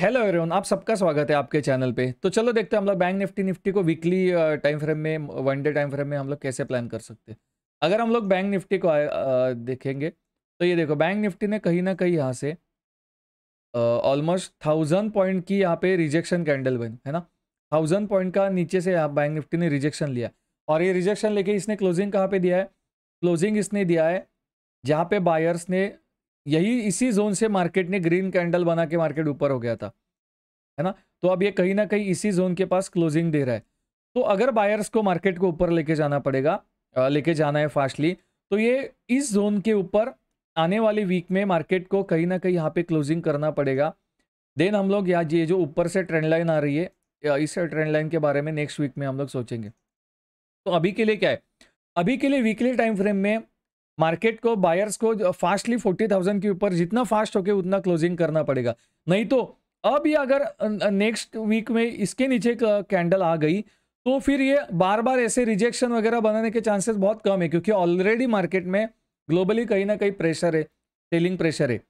hello everyone आप सबका स्वागत है आपके चैनल पे तो चलो देखते हैं हम लोग बैंक निफ्टी निफ्टी को वीकली टाइम फ्रेम में वन डे टाइम फ्रेम में हम लोग कैसे प्लान कर सकते हैं अगर हम लोग बैंक निफ्टी को आ, देखेंगे तो ये देखो बैंक निफ्टी ने कहीं ना कहीं यहाँ से ऑलमोस्ट थाउजेंड पॉइंट की यहाँ पे रिजेक्शन कैंडल बनी है ना थाउजेंड पॉइंट का नीचे से यहाँ बैंक निफ्टी ने रिजेक्शन लिया और ये रिजेक्शन लेके इसने क्लोजिंग कहाँ पे दिया है क्लोजिंग इसने दिया है जहाँ पे बायर्स ने यही इसी जोन से मार्केट ने ग्रीन कैंडल बना के मार्केट ऊपर हो गया था है ना तो अब ये कहीं ना कहीं इसी जोन के पास क्लोजिंग दे रहा है तो अगर बायर्स को मार्केट को ऊपर लेके जाना पड़ेगा लेके जाना है फास्टली तो ये इस जोन के ऊपर आने वाले वीक में मार्केट को कहीं ना कहीं यहाँ पे क्लोजिंग करना पड़ेगा देन हम लोग यहाँ ये जो ऊपर से ट्रेंड लाइन आ रही है इस ट्रेंड लाइन के बारे में नेक्स्ट वीक में हम लोग सोचेंगे तो अभी के लिए क्या है अभी के लिए वीकली टाइम फ्रेम में मार्केट को बायर्स को फास्टली फोर्टी थाउजेंड के ऊपर जितना फास्ट होके उतना क्लोजिंग करना पड़ेगा नहीं तो अब ये अगर नेक्स्ट वीक में इसके नीचे कैंडल आ गई तो फिर ये बार बार ऐसे रिजेक्शन वगैरह बनाने के चांसेस बहुत कम है क्योंकि ऑलरेडी मार्केट में ग्लोबली कहीं ना कहीं प्रेशर है सेलिंग प्रेशर है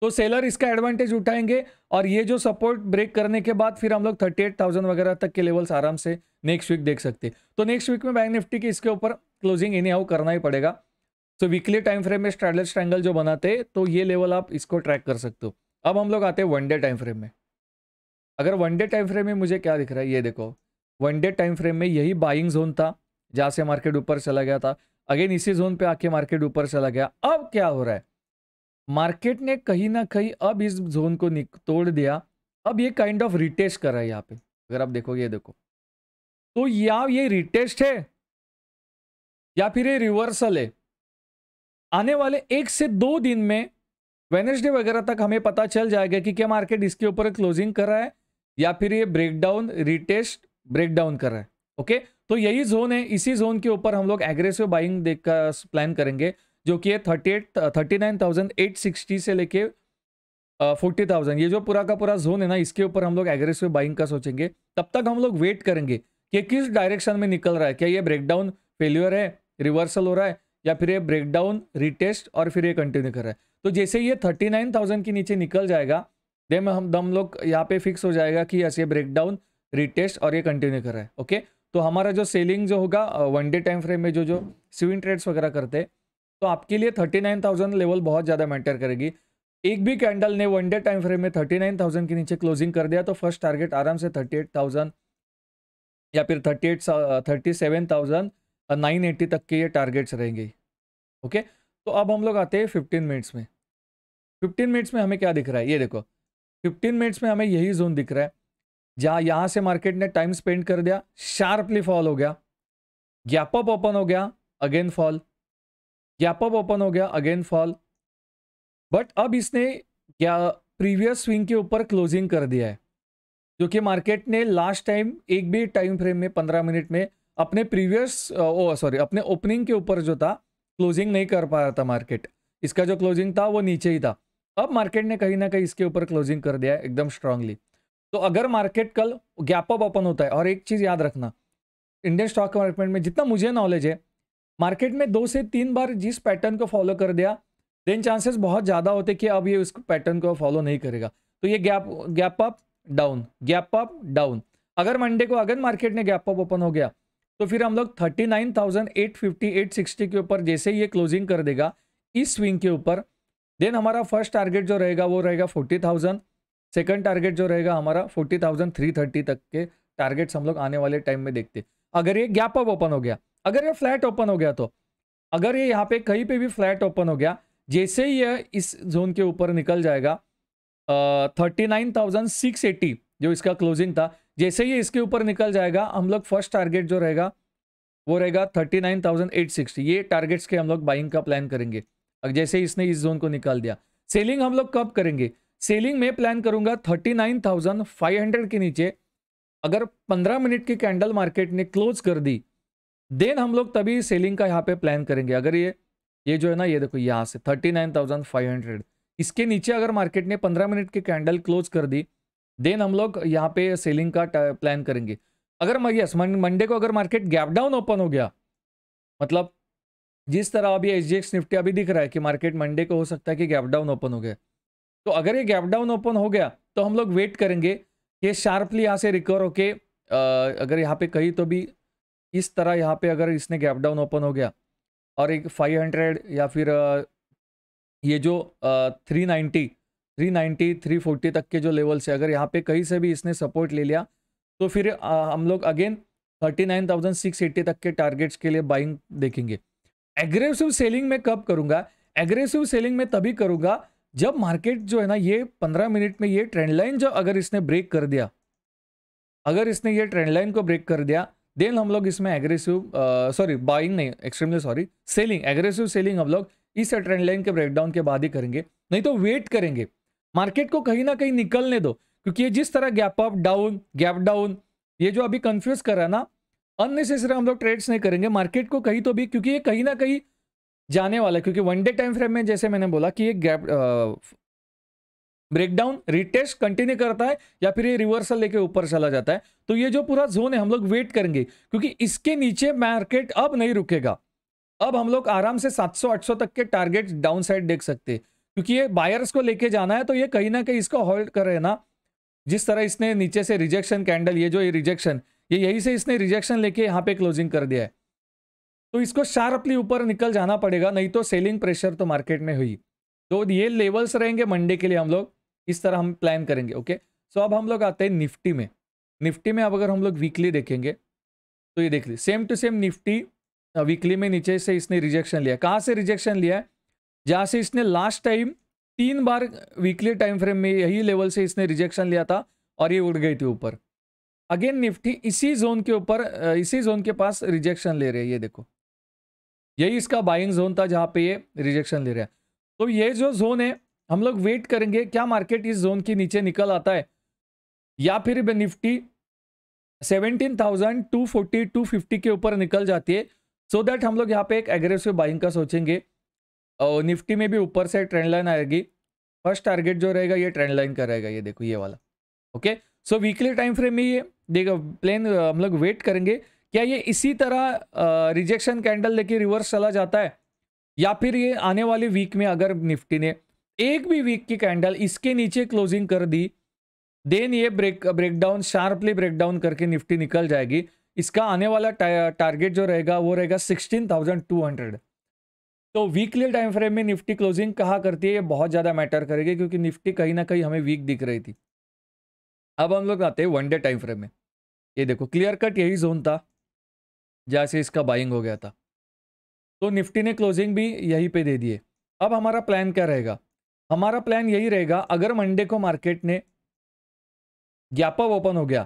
तो सेलर इसका एडवांटेज उठाएंगे और ये जो सपोर्ट ब्रेक करने के बाद फिर हम लोग थर्टी एट थाउजेंड वगैरह तक के लेवल्स आराम से नेक्स्ट वीक देख सकते तो नेक्स्ट वीक में बैंक निफ्टी के इसके ऊपर क्लोजिंग आउ करना ही पड़ेगा सो वीकली टाइम फ्रेम में स्ट्रेडल स्ट्रैंगल जो बनाते तो ये लेवल आप इसको ट्रैक कर सकते हो अब हम लोग आते हैं वनडे टाइम फ्रेम में अगर वनडे टाइम फ्रेम में मुझे क्या दिख रहा है ये देखो वनडे टाइम फ्रेम में यही बाइंग जोन था जहाँ से मार्केट ऊपर चला गया था अगेन इसी जोन पे आके मार्केट ऊपर चला गया अब क्या हो रहा है मार्केट ने कहीं ना कहीं अब इस जोन को तोड़ दिया अब ये काइंड ऑफ रिटेस्ट कर रहा है यहाँ पे अगर आप देखोगे ये देखो तो या ये रिटेस्ट है या फिर ये रिवर्सल है आने वाले एक से दो दिन में वेनेसडे वगैरह तक हमें पता चल जाएगा कि क्या मार्केट इसके ऊपर क्लोजिंग कर रहा है या फिर ये ब्रेकडाउन रिटेस्ट ब्रेकडाउन कर रहा है ओके तो यही जोन है इसी जोन के ऊपर हम लोग एग्रेसिव बाइंग देख का प्लान करेंगे जो कि है thirty eight thirty nine thousand eight sixty से लेके फोर्टी थाउजेंड ये जो पूरा का पूरा जोन है ना इसके ऊपर हम लोग एग्रेसिव बाइंग का सोचेंगे तब तक हम लोग वेट करेंगे कि किस डायरेक्शन में निकल रहा है क्या ये ब्रेकडाउन फेल्यूर है रिवर्सल हो रहा है या फिर ये ब्रेक डाउन रिटेस्ट और फिर ये कंटिन्यू कर रहा है तो जैसे ये थर्टी नाइन थाउजेंड के नीचे निकल जाएगा देम हम दम लोग यहाँ पे फिक्स हो जाएगा कि यस ये डाउन रिटेस्ट और ये कंटिन्यू कर रहा है ओके तो हमारा जो सेलिंग जो होगा वन डे टाइम फ्रेम में जो जो स्विंग ट्रेड्स वगैरह करते तो आपके लिए थर्टी नाइन थाउजेंड लेवल बहुत ज़्यादा मैटर करेगी एक भी कैंडल ने वन डे टाइम फ्रेम में थर्टी नाइन थाउजेंड के नीचे क्लोजिंग कर दिया तो फर्स्ट टारगेट आराम से थर्टी एट थाउजेंड या फिर thirty eight thirty seven thousand nine eighty तक के ये टारगेट्स रहेंगे ओके तो अब हम लोग आते हैं फिफ्टीन मिनट्स में फिफ्टीन मिनट्स में हमें क्या दिख रहा है ये देखो फिफ्टीन मिनट्स में हमें यही जोन दिख रहा है जहाँ यहाँ से मार्केट ने टाइम स्पेंड कर दिया शार्पली फॉल हो गया गैप अप ओपन हो गया again fall gap up open हो गया अगेन फॉल बट अब इसने क्या प्रीवियस स्विंग के ऊपर क्लोजिंग कर दिया है जो कि मार्केट ने लास्ट टाइम एक भी टाइम फ्रेम में पंद्रह मिनट में अपने प्रीवियस ओ सॉरी अपने ओपनिंग के ऊपर जो था क्लोजिंग नहीं कर पा रहा था मार्केट इसका जो क्लोजिंग था वो नीचे ही था अब मार्केट ने कहीं ना कहीं इसके ऊपर क्लोजिंग कर दिया एकदम स्ट्रांगली तो अगर मार्केट कल गैप अप ओपन होता है और एक चीज़ याद रखना इंडियन स्टॉक मार्केट में जितना मुझे नॉलेज है मार्केट में दो से तीन बार जिस पैटर्न को फॉलो कर दिया देन चांसेस बहुत ज़्यादा होते कि अब ये उस पैटर्न को फॉलो नहीं करेगा तो ये gap gap up down gap up down अगर मंडे को अगर मार्केट ने गैप अप ओपन हो गया तो फिर हम लोग thirty nine thousand eight fifty eight sixty के ऊपर जैसे ये क्लोजिंग कर देगा इस स्विंग के ऊपर देन हमारा फर्स्ट टारगेट जो रहेगा वो रहेगा फोर्टी थाउजेंड सेकेंड टारगेट जो रहेगा हमारा फोर्टी थाउजेंड थ्री थर्टी तक के टारगेट्स हम लोग आने वाले टाइम में देखते अगर ये गैप अप ओपन हो गया अगर ये फ्लैट ओपन हो गया तो अगर ये यहाँ पे कहीं पे भी फ्लैट ओपन हो गया जैसे ही यह इस जोन के ऊपर निकल जाएगा thirty nine thousand six eighty जो इसका क्लोजिंग था जैसे ही इसके ऊपर निकल जाएगा हम लोग फर्स्ट टारगेट जो रहेगा वो रहेगा thirty nine thousand eight sixty ये टारगेट्स के हम लोग बाइंग का प्लान करेंगे अब जैसे ही इसने इस जोन को निकाल दिया सेलिंग हम लोग कब करेंगे सेलिंग में प्लान करूंगा thirty nine thousand five hundred के नीचे अगर पंद्रह मिनट की कैंडल मार्केट ने क्लोज कर दी देन हम लोग तभी सेलिंग का यहाँ पे प्लान करेंगे अगर ये ये जो है ना ये देखो यहाँ से thirty nine thousand five hundred इसके नीचे अगर मार्केट ने पंद्रह मिनट की कैंडल क्लोज कर दी देन हम लोग यहाँ पे सेलिंग का प्लान करेंगे अगर यस मंडे को अगर मार्केट गैप डाउन ओपन हो गया मतलब जिस तरह अभी एच डी निफ्टी अभी दिख रहा है कि मार्केट मंडे को हो सकता है कि गैप डाउन ओपन हो गया तो अगर ये गैप डाउन ओपन हो गया तो हम लोग वेट करेंगे ये शार्पली यहाँ से रिकवर होके अगर यहाँ पे कहीं तो भी इस तरह यहाँ पे अगर इसने गैप डाउन ओपन हो गया और एक 500 या फिर ये जो 390 340 तक के जो लेवल्स है अगर यहाँ पे कहीं से भी इसने सपोर्ट ले लिया तो फिर आ, हम लोग अगेन 39,680 तक के टारगेट्स के लिए बाइंग देखेंगे एग्रेसिव सेलिंग में कब करूँगा एग्रेसिव सेलिंग में तभी करूँगा जब मार्केट जो है ना ये 15 मिनट में ये ट्रेंड लाइन जो अगर इसने ब्रेक कर दिया अगर इसने ये ट्रेंड लाइन को ब्रेक कर दिया देन हम लोग इसमें एग्रेसिव सॉरी बाइंग नहीं extremely sorry selling aggressive selling हम लोग इस ट्रेंड लाइन के ब्रेकडाउन के बाद ही करेंगे नहीं तो वेट करेंगे मार्केट को कहीं ना कहीं निकलने दो क्योंकि ये जिस तरह gap up down gap down ये जो अभी कंफ्यूज कर रहा है ना अननेसेसरी हम लोग ट्रेड्स नहीं करेंगे मार्केट को कहीं तो भी क्योंकि ये कहीं ना कहीं जाने वाला है क्योंकि वनडे टाइम फ्रेम में जैसे मैंने बोला कि ये गैप ब्रेकडाउन रिटेस्ट कंटिन्यू करता है या फिर ये रिवर्सल लेके ऊपर चला जाता है तो ये जो पूरा जोन है हम लोग वेट करेंगे क्योंकि इसके नीचे मार्केट अब नहीं रुकेगा अब हम लोग आराम से 700-800 तक के टारगेट डाउनसाइड देख सकते हैं क्योंकि ये बायर्स को लेके जाना है तो ये कहीं ना कहीं इसको होल्ड करे ना जिस तरह इसने नीचे से रिजेक्शन कैंडल ये जो ये रिजेक्शन ये यही से इसने रिजेक्शन लेके यहाँ पे क्लोजिंग कर दिया है तो इसको शार्पली ऊपर निकल जाना पड़ेगा नहीं तो सेलिंग प्रेशर तो मार्केट में हुई तो ये लेवल्स रहेंगे मंडे के लिए हम लोग इस तरह हम प्लान करेंगे ओके सो अब हम लोग आते हैं निफ्टी में निफ्टी में अब अगर हम लोग वीकली देखेंगे तो ये देख लीजिए same to same Nifty weekly में नीचे से इसने रिजेक्शन लिया कहाँ से रिजेक्शन लिया है जहाँ से इसने लास्ट टाइम तीन बार वीकली टाइम फ्रेम में यही लेवल से इसने रिजेक्शन लिया था और ये उड़ गई थी ऊपर अगेन निफ्टी इसी जोन के ऊपर इसी जोन के पास रिजेक्शन ले रहे है ये देखो यही इसका बाइंग जोन था जहाँ पे ये रिजेक्शन ले रहा है तो ये जो जोन है हम लोग वेट करेंगे क्या मार्केट इस जोन के नीचे निकल आता है या फिर निफ्टी 17,240, 250 के ऊपर निकल जाती है सो so दैट हम लोग यहाँ पे एक एग्रेसिव बाइंग का सोचेंगे और निफ्टी में भी ऊपर से ट्रेंड लाइन आएगी फर्स्ट टारगेट जो रहेगा ये ट्रेंड लाइन का रहेगा ये देखो ये वाला okay so weekly time frame में ये देखो प्लेन हम लोग वेट करेंगे क्या ये इसी तरह रिजेक्शन कैंडल लेके रिवर्स चला जाता है या फिर ये आने वाले वीक में अगर निफ्टी ने एक भी वीक की कैंडल इसके नीचे क्लोजिंग कर दी देन ये ब्रेक ब्रेकडाउन शार्पली ब्रेकडाउन करके निफ्टी निकल जाएगी इसका आने वाला टारगेट जो रहेगा वो रहेगा सिक्सटीन थाउजेंड टू हंड्रेड तो वीकली टाइम फ्रेम में निफ्टी क्लोजिंग कहाँ करती है ये बहुत ज़्यादा मैटर करेगी क्योंकि निफ्टी कहीं ना कहीं हमें वीक दिख रही थी अब हम लोग आते हैं वन डे टाइम फ्रेम में ये देखो क्लियर कट यही जोन था जैसे से इसका बाइंग हो गया था तो निफ्टी ने क्लोजिंग भी यहीं पे दे दिए अब हमारा प्लान क्या रहेगा हमारा प्लान यही रहेगा अगर मंडे को मार्केट ने गैप अप ओपन हो गया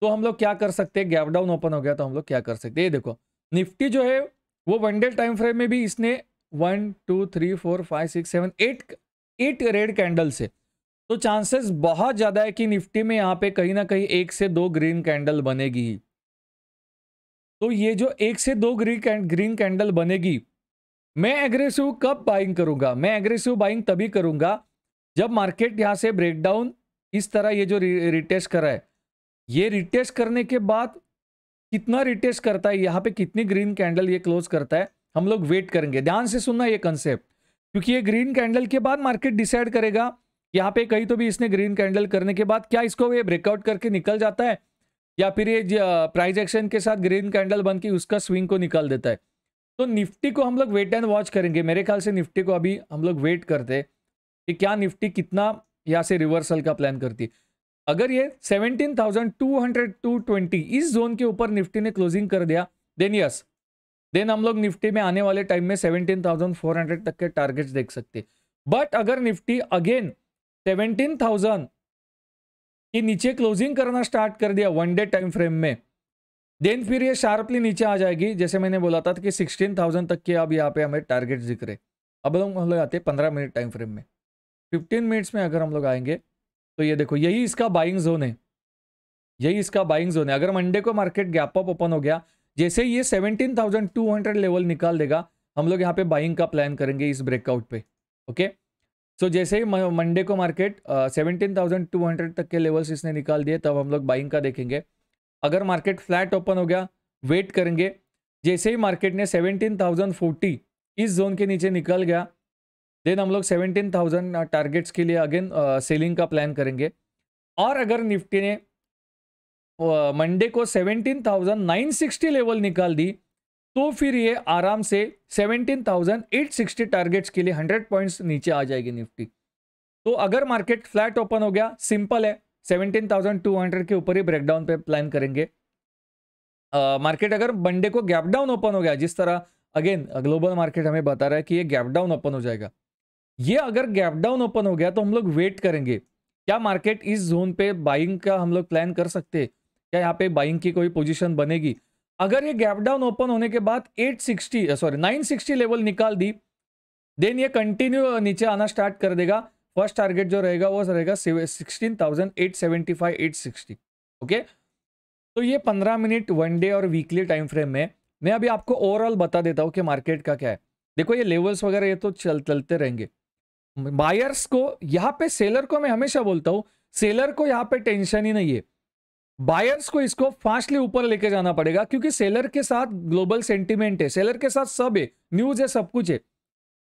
तो हम लोग क्या कर सकते हैं गैप डाउन ओपन हो गया तो हम लोग क्या कर सकते हैं ये देखो निफ्टी जो है वो वनडे टाइम फ्रेम में भी इसने one two three four five six seven eight eight red candle से तो चांसेस बहुत ज़्यादा है कि निफ्टी में यहाँ पे कहीं ना कहीं एक से दो ग्रीन कैंडल बनेगी ही तो ये जो एक से दो ग्रीन ग्रीन कैंडल बनेगी मैं एग्रेसिव कब बाइंग करूँगा मैं एग्रेसिव बाइंग तभी करूँगा जब मार्केट यहाँ से ब्रेकडाउन इस तरह ये जो रिटेस्ट करा है ये रिटेस्ट करने के बाद कितना रिटेस्ट करता है यहाँ पे कितनी ग्रीन कैंडल ये क्लोज करता है हम लोग वेट करेंगे ध्यान से सुनना ये कंसेप्ट क्योंकि ये ग्रीन कैंडल के बाद मार्केट डिसाइड करेगा यहाँ पे कहीं तो भी इसने ग्रीन कैंडल करने के बाद क्या इसको ये ब्रेकआउट करके निकल जाता है या फिर ये प्राइज एक्शन के साथ ग्रीन कैंडल बन के उसका स्विंग को निकाल देता है तो निफ्टी को हम लोग वेट एंड वॉच करेंगे मेरे ख्याल से निफ्टी को अभी हम लोग वेट करते कि क्या निफ्टी कितना यहाँ से रिवर्सल का प्लान करती है अगर ये 17,220 इस जोन के ऊपर निफ्टी ने क्लोजिंग कर दिया देन यस देन हम लोग निफ्टी में आने वाले टाइम में 17,400 तक के टारगेट्स देख सकते बट अगर निफ्टी अगेन 17,000 के नीचे क्लोजिंग करना स्टार्ट कर दिया वन डे टाइम फ्रेम में देन फिर ये शार्पली नीचे आ जाएगी जैसे मैंने बोला था कि 16,000 तक के अब यहाँ पे हमें टारगेट दिख रहे अब हम लोग आते हैं पंद्रह मिनट टाइम फ्रेम में फिफ्टीन मिनट्स में अगर हम लोग आएंगे तो ये देखो यही इसका बाइंग जोन है यही इसका बाइंग जोन है अगर मंडे को मार्केट गैप अप ओपन हो गया जैसे ये 17,200 लेवल निकाल देगा हम लोग यहाँ पे बाइंग का प्लान करेंगे इस ब्रेकआउट पे ओके सो so, जैसे ही मंडे को market seventeen thousand two hundred तक के लेवल्स इसने निकाल दिए तब हम लोग बाइंग का देखेंगे अगर मार्केट फ्लैट ओपन हो गया वेट करेंगे जैसे ही मार्केट ने सेवनटीन थाउजेंड फोर्टी इस जोन के नीचे निकल गया देन हम लोग सेवनटीन थाउजेंड टारगेट्स के लिए अगेन सेलिंग का प्लान करेंगे और अगर निफ्टी ने मंडे को seventeen thousand nine sixty level निकाल दी तो फिर ये आराम से seventeen thousand eight sixty targets के लिए हंड्रेड पॉइंट्स नीचे आ जाएगी निफ्टी तो अगर मार्केट फ्लैट ओपन हो गया सिंपल है सेवनटीन थाउजेंड टू हंड्रेड के ऊपर ही ब्रेकडाउन पे प्लान करेंगे मार्केट uh, अगर मंडे को गैप डाउन ओपन हो गया जिस तरह अगेन ग्लोबल मार्केट हमें बता रहा है कि ये गैप डाउन ओपन हो जाएगा ये अगर गैप डाउन ओपन हो गया तो हम लोग वेट करेंगे क्या मार्केट इस जोन पे बाइंग का हम लोग प्लान कर सकते क्या यहाँ पे बाइंग की कोई पोजीशन बनेगी अगर ये गैप डाउन ओपन होने के बाद 860 सॉरी 960 लेवल निकाल दी देन ये कंटिन्यू नीचे आना स्टार्ट कर देगा फर्स्ट टारगेट जो रहेगा वो रहेगा sixteen thousand eight seventy five eight sixty okay तो ये पंद्रह मिनट वन डे और वीकली टाइम फ्रेम में मैं अभी आपको ओवरऑल बता देता हूँ कि मार्केट का क्या है देखो ये लेवल्स वगैरह ये तो चल चलते रहेंगे बायर्स को यहाँ पे सेलर को मैं हमेशा बोलता हूँ सेलर को यहाँ पे टेंशन ही नहीं है बायर्स को इसको फास्टली ऊपर लेके जाना पड़ेगा क्योंकि सेलर के साथ ग्लोबल सेंटिमेंट है सेलर के साथ सब है न्यूज है सब कुछ है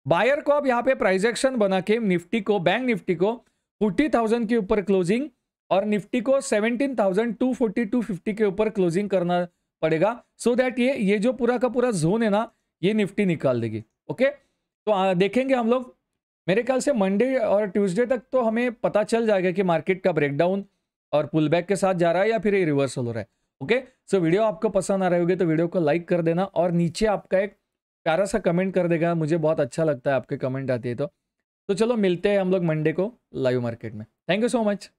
बायर को अब यहाँ पे प्राइजेक्शन बना के निफ्टी को बैंक निफ्टी को फोर्टी थाउजेंड के ऊपर क्लोजिंग और निफ्टी को seventeen thousand two forty two fifty के ऊपर क्लोजिंग करना पड़ेगा सो so दैट ये ये जो पूरा का पूरा जोन है ना ये निफ्टी निकाल देगी ओके तो आ, देखेंगे हम लोग मेरे ख्याल से मंडे और ट्यूसडे तक तो हमें पता चल जाएगा कि मार्केट का ब्रेकडाउन और पुल बैक के साथ जा रहा है या फिर ये रिवर्सल हो रहा है ओके सो so, वीडियो आपको पसंद आ रही होगी तो वीडियो को लाइक कर देना और नीचे आपका एक प्यारा सा कमेंट कर देगा मुझे बहुत अच्छा लगता है आपके कमेंट आती है तो तो चलो मिलते हैं हम लोग मंडे को लाइव मार्केट में थैंक यू सो मच